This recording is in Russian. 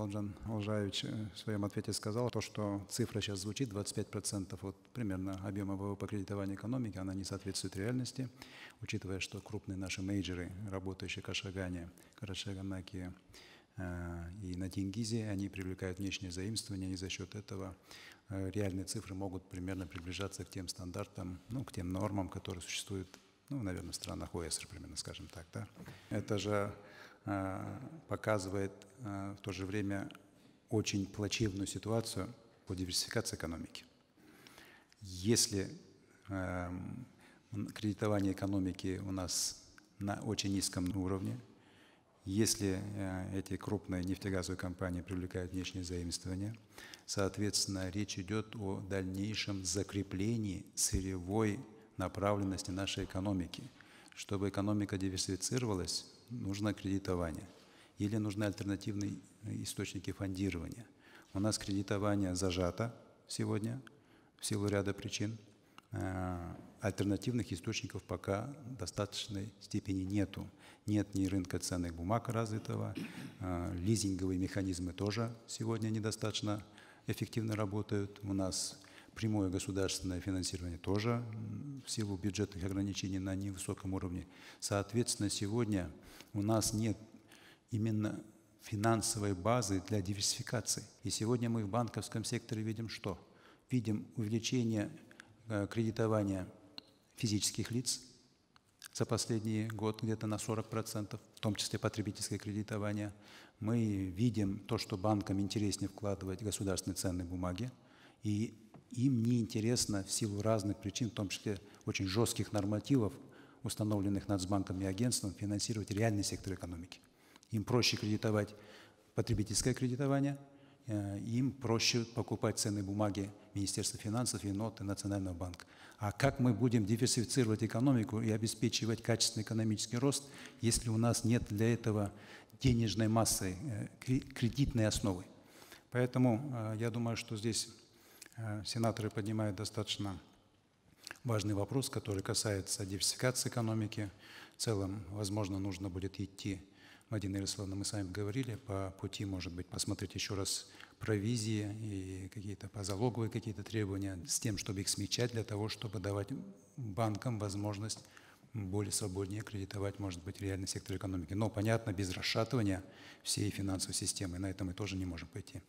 Махалджан Алжаевич э, в своем ответе сказал, то, что цифра сейчас звучит 25% вот примерно объема ВВП кредитования экономики, она не соответствует реальности, учитывая, что крупные наши мейджеры, работающие в Кашагане, Карашаганаке, э, и на Тингизе, они привлекают внешнее заимствование, и за счет этого э, реальные цифры могут примерно приближаться к тем стандартам, ну, к тем нормам, которые существуют, ну, наверное, в странах ОСР примерно, скажем так, да. Это же Э, показывает э, в то же время очень плачевную ситуацию по диверсификации экономики. Если эм, кредитование экономики у нас на очень низком уровне, если э, эти крупные нефтегазовые компании привлекают внешнее заимствование, соответственно, речь идет о дальнейшем закреплении сырьевой направленности нашей экономики. Чтобы экономика диверсифицировалась, нужно кредитование или нужны альтернативные э, источники фондирования. У нас кредитование зажато сегодня в силу ряда причин. Э, альтернативных источников пока в достаточной степени нету. Нет ни рынка ценных бумаг развитого, э, лизинговые механизмы тоже сегодня недостаточно эффективно работают. У нас прямое государственное финансирование тоже в силу бюджетных ограничений на невысоком уровне. Соответственно, сегодня у нас нет именно финансовой базы для диверсификации. И сегодня мы в банковском секторе видим что? Видим увеличение э, кредитования физических лиц за последний год где-то на 40%, в том числе потребительское кредитование. Мы видим то, что банкам интереснее вкладывать государственные ценные бумаги, и им неинтересно в силу разных причин, в том числе очень жестких нормативов, установленных Нацбанком и агентством, финансировать реальный сектор экономики. Им проще кредитовать потребительское кредитование, э, им проще покупать ценные бумаги Министерства финансов и ноты Национального банка. А как мы будем диверсифицировать экономику и обеспечивать качественный экономический рост, если у нас нет для этого денежной массы, э, кредитной основы? Поэтому э, я думаю, что здесь Э, сенаторы поднимают достаточно важный вопрос, который касается диверсификации экономики. В целом, возможно, нужно будет идти, Мадина Ярославовна, мы с вами говорили, по пути, может быть, посмотреть еще раз провизии и какие-то позалоговые какие-то требования с тем, чтобы их смягчать для того, чтобы давать банкам возможность более свободнее кредитовать, может быть, реальный сектор экономики. Но, понятно, без расшатывания всей финансовой системы на это мы тоже не можем пойти.